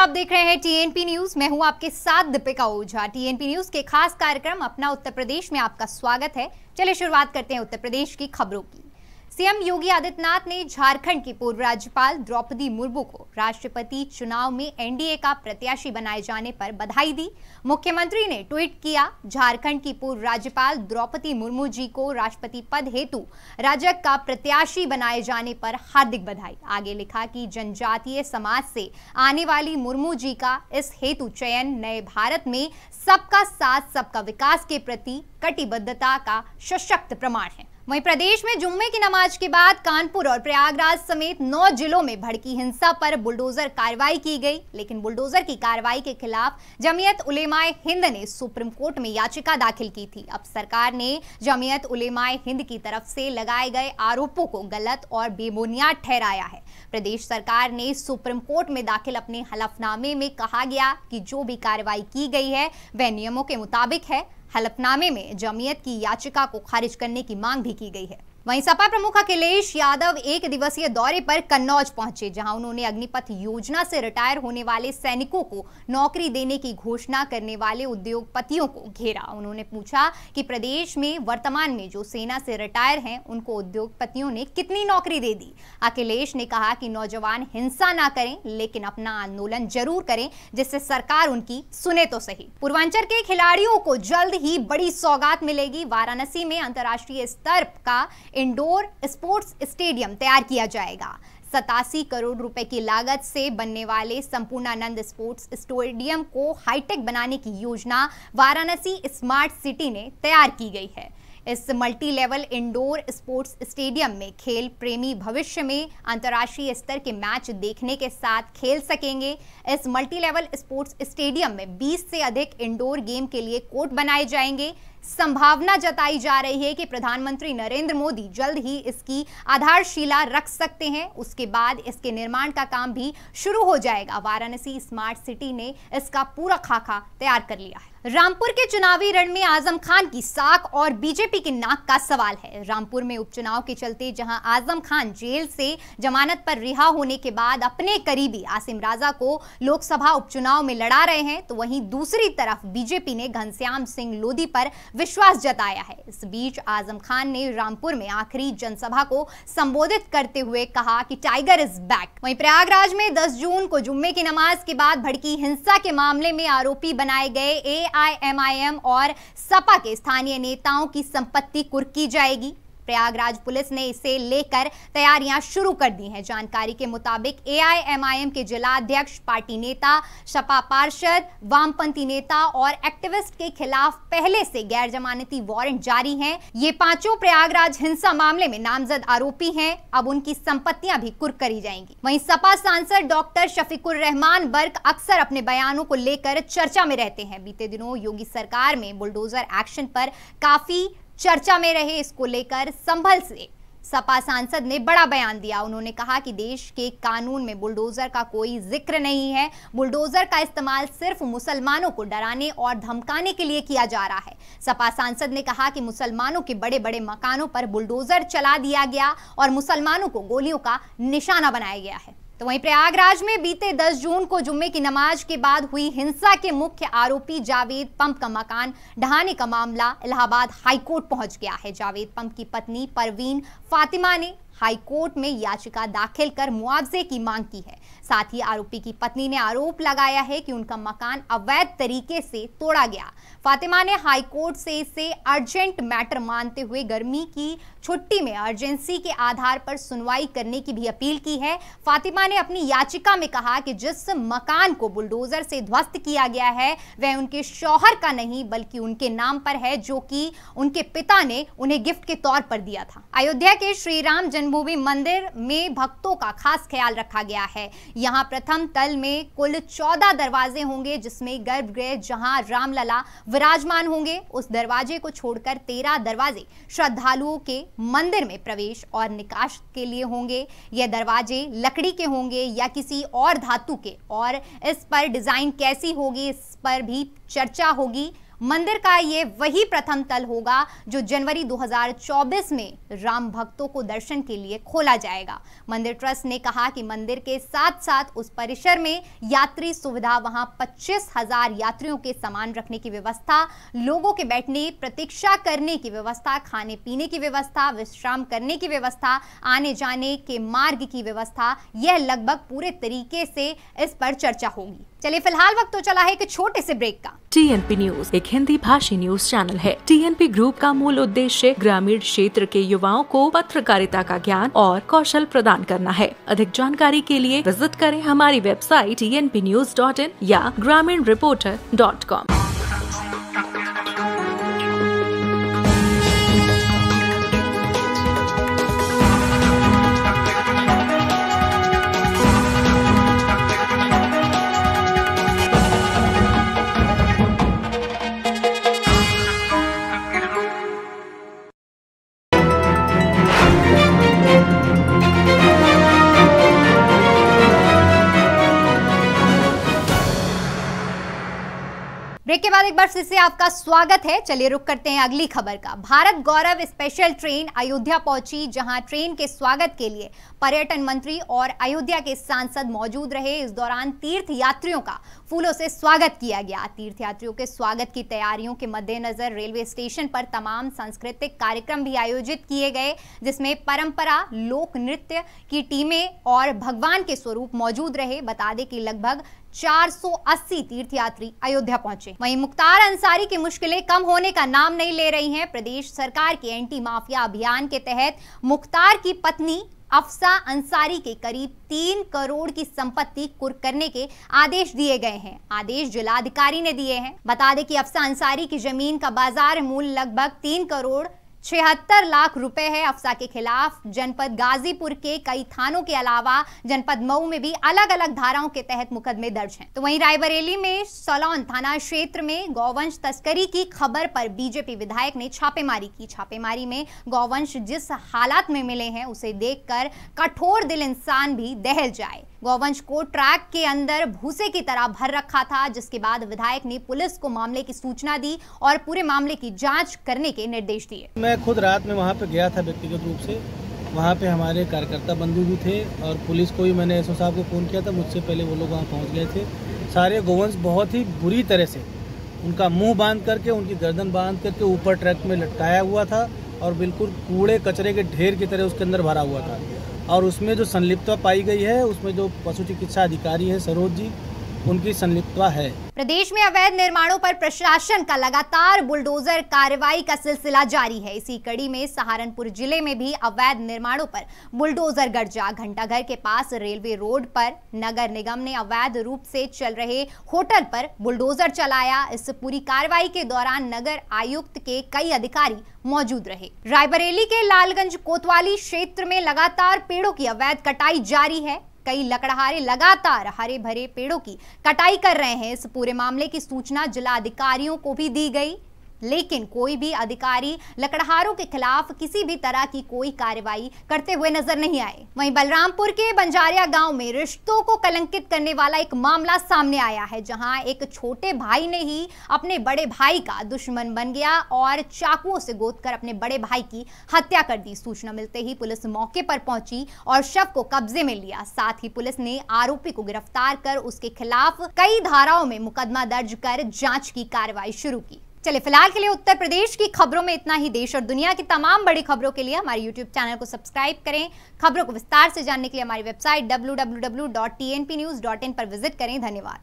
आप देख रहे हैं टीएनपी न्यूज मैं हूं आपके साथ दीपिका ओझा टीएनपी न्यूज के खास कार्यक्रम अपना उत्तर प्रदेश में आपका स्वागत है चलिए शुरुआत करते हैं उत्तर प्रदेश की खबरों की सीएम योगी आदित्यनाथ ने झारखंड की पूर्व राज्यपाल द्रौपदी मुर्मू को राष्ट्रपति चुनाव में एनडीए का प्रत्याशी बनाए जाने पर बधाई दी मुख्यमंत्री ने ट्वीट किया झारखंड की पूर्व राज्यपाल द्रौपदी मुर्मू जी को राष्ट्रपति पद हेतु राजक का प्रत्याशी बनाए जाने पर हार्दिक बधाई आगे लिखा कि जनजातीय समाज से आने वाली मुर्मू जी का इस हेतु चयन नए भारत में सबका साथ सबका विकास के प्रति कटिबद्धता का सशक्त प्रमाण है वहीं प्रदेश में जुम्मे की नमाज के बाद कानपुर और प्रयागराज समेत नौ जिलों में भड़की हिंसा पर बुलडोजर कार्रवाई की गई लेकिन बुलडोजर की कार्रवाई के खिलाफ जमीयत उलेमाए हिंद ने सुप्रीम कोर्ट में याचिका दाखिल की थी अब सरकार ने जमीयत उलेमाए हिंद की तरफ से लगाए गए आरोपों को गलत और बेबुनियाद ठहराया है प्रदेश सरकार ने सुप्रीम कोर्ट में दाखिल अपने हलफनामे में कहा गया कि जो भी कार्रवाई की गई है वह नियमों के मुताबिक है हलफनामे में जमीयत की याचिका को खारिज करने की मांग भी की गई है वहीं सपा प्रमुख अखिलेश यादव एक दिवसीय दौरे पर कन्नौज पहुंचे जहां उन्होंने अग्निपथ योजना से रिटायर होने वाले सैनिकों को नौकरी देने की घोषणा करने वाले उद्योगपतियों को घेरा उन्होंने पूछा कि प्रदेश में वर्तमान में जो सेना से रिटायर हैं उनको उद्योगपतियों ने कितनी नौकरी दे दी अखिलेश ने कहा कि नौजवान हिंसा ना करें लेकिन अपना आंदोलन जरूर करें जिससे सरकार उनकी सुने तो सही पूर्वांचल के खिलाड़ियों को जल्द ही बड़ी सौगात मिलेगी वाराणसी में अंतर्राष्ट्रीय स्तर का इंडोर स्पोर्ट्स स्टेडियम तैयार किया जाएगा सतासी करोड़ रुपए की लागत से बनने वाले संपूर्णानंद स्पोर्ट्स स्टेडियम को हाईटेक बनाने की योजना वाराणसी स्मार्ट सिटी ने तैयार की गई है इस multi level indoor sports stadium में खेल प्रेमी भविष्य में अंतर्राष्ट्रीय स्तर के मैच देखने के साथ खेल सकेंगे इस मल्टी लेवल स्पोर्ट्स स्टेडियम में 20 से अधिक इंडोर गेम के लिए कोर्ट बनाए जाएंगे संभावना जताई जा रही है कि प्रधानमंत्री नरेंद्र मोदी जल्द ही इसकी आधारशिला रख सकते हैं उसके बाद इसके निर्माण का काम भी शुरू हो जाएगा वाराणसी स्मार्ट सिटी ने इसका पूरा खाका तैयार कर लिया है रामपुर के चुनावी रण में आजम खान की साख और बीजेपी के नाक का सवाल है रामपुर में उपचुनाव के चलते जहां आजम खान जेल से जमानत पर रिहा होने के बाद अपने करीबी आसिम राजा को लोकसभा उपचुनाव में लड़ा रहे हैं तो वहीं दूसरी तरफ बीजेपी ने घनश्याम सिंह लोधी पर विश्वास जताया है इस बीच आजम खान ने रामपुर में आखिरी जनसभा को संबोधित करते हुए कहा कि टाइगर इज बैक वही प्रयागराज में दस जून को जुम्मे की नमाज के बाद भड़की हिंसा के मामले में आरोपी बनाए गए ए एआईएमआईएम और सपा के स्थानीय नेताओं की संपत्ति कुर्की जाएगी प्रयागराज पुलिस ने इसे लेकर तैयारियां शुरू कर दी हैं जानकारी के मुताबिक एआईएमआईएम के जिलाध्यक्ष पार्टी नेता सपा पार्षद वामपंथी नेता और एक्टिविस्ट के खिलाफ पहले से गैर जमानती वारंट जारी है ये पांचों प्रयागराज हिंसा मामले में नामजद आरोपी है अब उनकी संपत्तियां भी कुर्क करी जाएंगी वही सपा सांसद डॉक्टर शफीकुर रहमान बर्क अक्सर अपने बयानों को लेकर चर्चा में रहते हैं बीते दिनों योगी सरकार में बुलडोजर एक्शन पर काफी चर्चा में रहे इसको लेकर संभल से सपा सांसद ने बड़ा बयान दिया उन्होंने कहा कि देश के कानून में बुलडोजर का कोई जिक्र नहीं है बुलडोजर का इस्तेमाल सिर्फ मुसलमानों को डराने और धमकाने के लिए किया जा रहा है सपा सांसद ने कहा कि मुसलमानों के बड़े बड़े मकानों पर बुलडोजर चला दिया गया और मुसलमानों को गोलियों का निशाना बनाया गया है तो वहीं प्रयागराज में बीते 10 जून को जुम्मे की नमाज के बाद हुई हिंसा के मुख्य आरोपी जावेद पंप का मकान ढहाने का मामला इलाहाबाद हाईकोर्ट पहुंच गया है जावेद पंप की पत्नी परवीन फातिमा ने कोर्ट में याचिका दाखिल कर मुआवजे की मांग की है साथ ही आरोपी की पत्नी ने आरोप लगाया है कि उनका मकान अवैध तरीके से तोड़ा गया फातिमा ने कोर्ट से इसे अर्जेंट मैटर मानते हुए गर्मी की छुट्टी में अर्जेंसी के आधार पर सुनवाई करने की भी अपील की है फातिमा ने अपनी याचिका में कहा कि जिस मकान को बुलडोजर से ध्वस्त किया गया है वह उनके शौहर का नहीं बल्कि उनके नाम पर है जो कि उनके पिता ने उन्हें गिफ्ट के तौर पर दिया था अयोध्या के श्रीराम जन्म जन्मभूमि मंदिर में भक्तों का खास ख्याल रखा गया है यहाँ प्रथम तल में कुल चौदह दरवाजे होंगे जिसमें गर्भगृह जहाँ रामलला विराजमान होंगे उस दरवाजे को छोड़कर तेरह दरवाजे श्रद्धालुओं के मंदिर में प्रवेश और निकाश के लिए होंगे ये दरवाजे लकड़ी के होंगे या किसी और धातु के और इस पर डिजाइन कैसी होगी इस पर भी चर्चा होगी मंदिर का ये वही प्रथम तल होगा जो जनवरी 2024 में राम भक्तों को दर्शन के लिए खोला जाएगा मंदिर ट्रस्ट ने कहा कि मंदिर के साथ साथ उस परिसर में यात्री सुविधा वहां पच्चीस हजार यात्रियों के सामान रखने की व्यवस्था लोगों के बैठने प्रतीक्षा करने की व्यवस्था खाने पीने की व्यवस्था विश्राम करने की व्यवस्था आने जाने के मार्ग की व्यवस्था यह लगभग पूरे तरीके से इस पर चर्चा होगी चलिए फिलहाल वक्त तो चला है एक छोटे से ब्रेक का टीएनपी न्यूज एक हिंदी भाषी न्यूज चैनल है टीएनपी ग्रुप का मूल उद्देश्य ग्रामीण क्षेत्र के युवाओं को पत्रकारिता का ज्ञान और कौशल प्रदान करना है अधिक जानकारी के लिए विजिट करें हमारी वेबसाइट टी या ग्रामीण रिपोर्टर डॉट कॉम ब्रेक के बाद एक बार फिर से आपका स्वागत है चलिए रुक करते हैं अगली खबर का भारत गौरव स्पेशल ट्रेन अयोध्या पहुंची जहां ट्रेन के स्वागत के लिए पर्यटन मंत्री और अयोध्या के सांसद मौजूद रहे इस दौरान तीर्थ यात्रियों का फूलों से स्वागत किया गया तीर्थ यात्रियों के स्वागत की तैयारियों के मद्देनजर रेलवे स्टेशन पर तमाम सांस्कृतिक कार्यक्रम भी आयोजित किए गए जिसमें परंपरा लोक नृत्य की टीमें और भगवान के स्वरूप मौजूद रहे बता दें कि लगभग 480 तीर्थयात्री अयोध्या पहुंचे वहीं मुख्तार अंसारी की मुश्किलें कम होने का नाम नहीं ले रही हैं प्रदेश सरकार के एंटी माफिया अभियान के तहत मुख्तार की पत्नी अफसा अंसारी के करीब तीन करोड़ की संपत्ति कुर्क करने के आदेश दिए गए हैं आदेश जिलाधिकारी ने दिए हैं बता दें कि अफसा अंसारी की जमीन का बाजार मूल्य लगभग तीन करोड़ छिहत्तर लाख रुपए है अफसा के खिलाफ जनपद गाजीपुर के कई थानों के अलावा जनपद मऊ में भी अलग अलग धाराओं के तहत मुकदमे दर्ज हैं तो वहीं रायबरेली में सोलौन थाना क्षेत्र में गौवंश तस्करी की खबर पर बीजेपी विधायक ने छापेमारी की छापेमारी में गौवंश जिस हालात में मिले हैं उसे देखकर कठोर दिल इंसान भी दहल जाए गौवंश को ट्रैक के अंदर भूसे की तरह भर रखा था जिसके बाद विधायक ने पुलिस को मामले की सूचना दी और पूरे मामले की जांच करने के निर्देश दिए मैं खुद रात में वहाँ पे गया था व्यक्तिगत रूप से वहाँ पे हमारे कार्यकर्ता बंधु भी थे और पुलिस को भी मैंने एस साहब को फ़ोन किया था मुझसे पहले वो लोग वहाँ पहुँच गए थे सारे गोवंश बहुत ही बुरी तरह से उनका मुंह बांध करके उनकी गर्दन बांध करके ऊपर ट्रक में लटकाया हुआ था और बिल्कुल कूड़े कचरे के ढेर की तरह उसके अंदर भरा हुआ था और उसमें जो संलिप्तता पाई गई है उसमें जो पशु चिकित्सा अधिकारी है सरोज जी उनकी संलिप्तता है प्रदेश में अवैध निर्माणों पर प्रशासन का लगातार बुलडोजर कार्रवाई का सिलसिला जारी है इसी कड़ी में सहारनपुर जिले में भी अवैध निर्माणों पर बुलडोजर गर्जा घंटाघर के पास रेलवे रोड पर नगर निगम ने अवैध रूप से चल रहे होटल पर बुलडोजर चलाया इस पूरी कार्रवाई के दौरान नगर आयुक्त के कई अधिकारी मौजूद रहे रायबरेली के लालगंज कोतवाली क्षेत्र में लगातार पेड़ों की अवैध कटाई जारी है कई लकड़हारे लगातार हरे भरे पेड़ों की कटाई कर रहे हैं इस पूरे मामले की सूचना जिला अधिकारियों को भी दी गई लेकिन कोई भी अधिकारी लकड़हारों के खिलाफ किसी भी तरह की कोई कार्रवाई करते हुए नजर नहीं आए वहीं बलरामपुर के बंजारिया गांव में रिश्तों को कलंकित करने वाला एक मामला सामने आया है जहां एक छोटे भाई ने ही अपने बड़े भाई का दुश्मन बन गया और चाकुओं से गोद कर अपने बड़े भाई की हत्या कर दी सूचना मिलते ही पुलिस मौके पर पहुंची और शव को कब्जे में लिया साथ ही पुलिस ने आरोपी को गिरफ्तार कर उसके खिलाफ कई धाराओं में मुकदमा दर्ज कर जांच की कार्रवाई शुरू की चलिए फिलहाल के लिए उत्तर प्रदेश की खबरों में इतना ही देश और दुनिया की तमाम बड़ी खबरों के लिए हमारे यूट्यूब चैनल को सब्सक्राइब करें खबरों को विस्तार से जानने के लिए हमारी वेबसाइट डब्ल्यू पर विजिट करें धन्यवाद